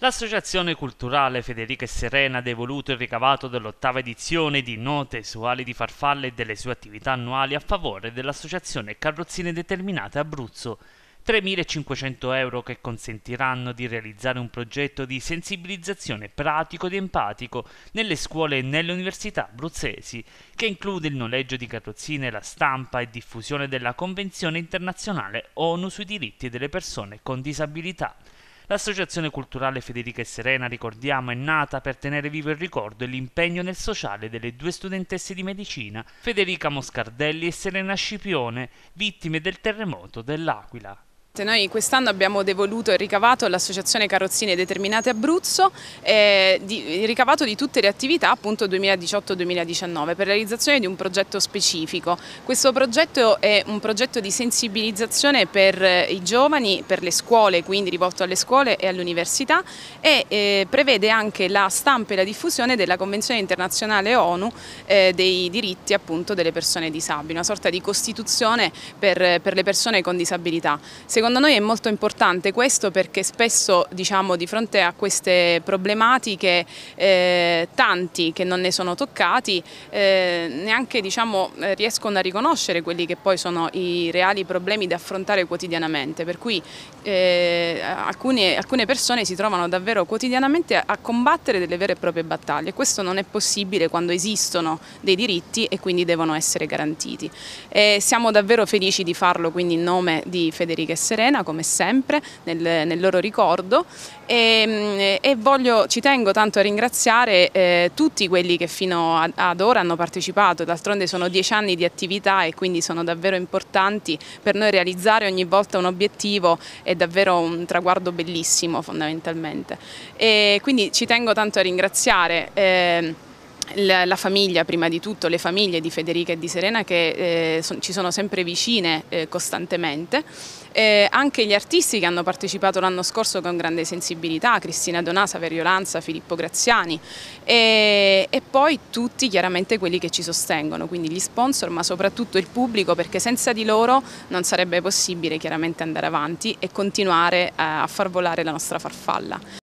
L'Associazione Culturale Federica e Serena ha devoluto il ricavato dell'ottava edizione di Note su ali di farfalle e delle sue attività annuali a favore dell'Associazione Carrozzine Determinate Abruzzo. 3.500 euro che consentiranno di realizzare un progetto di sensibilizzazione pratico ed empatico nelle scuole e nelle università abruzzesi, che include il noleggio di carrozzine, la stampa e diffusione della Convenzione internazionale ONU sui diritti delle persone con disabilità. L'associazione culturale Federica e Serena, ricordiamo, è nata per tenere vivo il ricordo e l'impegno nel sociale delle due studentesse di medicina, Federica Moscardelli e Serena Scipione, vittime del terremoto dell'Aquila. Noi quest'anno abbiamo devoluto e ricavato all'Associazione Carrozzine Determinate Abruzzo eh, di, ricavato di tutte le attività appunto 2018-2019 per realizzazione di un progetto specifico. Questo progetto è un progetto di sensibilizzazione per eh, i giovani, per le scuole, quindi rivolto alle scuole e all'università e eh, prevede anche la stampa e la diffusione della Convenzione internazionale ONU eh, dei diritti appunto delle persone disabili, una sorta di costituzione per, per le persone con disabilità. Secondo noi è molto importante questo perché spesso diciamo, di fronte a queste problematiche eh, tanti che non ne sono toccati eh, neanche diciamo, riescono a riconoscere quelli che poi sono i reali problemi da affrontare quotidianamente per cui eh, alcune, alcune, persone si trovano davvero quotidianamente a, combattere delle vere e proprie battaglie questo non è possibile quando esistono dei diritti e quindi devono essere garantiti e siamo davvero felici di farlo quindi in nome di Federica Sera Serena come sempre nel, nel loro ricordo e, mm, e voglio, ci tengo tanto a ringraziare eh, tutti quelli che fino ad, ad ora hanno partecipato, d'altronde sono dieci anni di attività e quindi sono davvero importanti per noi realizzare ogni volta un obiettivo è davvero un traguardo bellissimo fondamentalmente e quindi ci tengo tanto a ringraziare eh, la, famiglia, prima di tutto, le famiglie di Federica e di Serena che eh, ci sono sempre vicine eh, costantemente. Eh, anche gli artisti che hanno partecipato l'anno scorso con grande sensibilità, Cristina Donasa, Saverio Lanza, Filippo Graziani e, e, poi tutti chiaramente quelli che ci sostengono, quindi gli sponsor ma soprattutto il pubblico perché senza di loro non sarebbe possibile chiaramente andare avanti e continuare a far volare la nostra farfalla.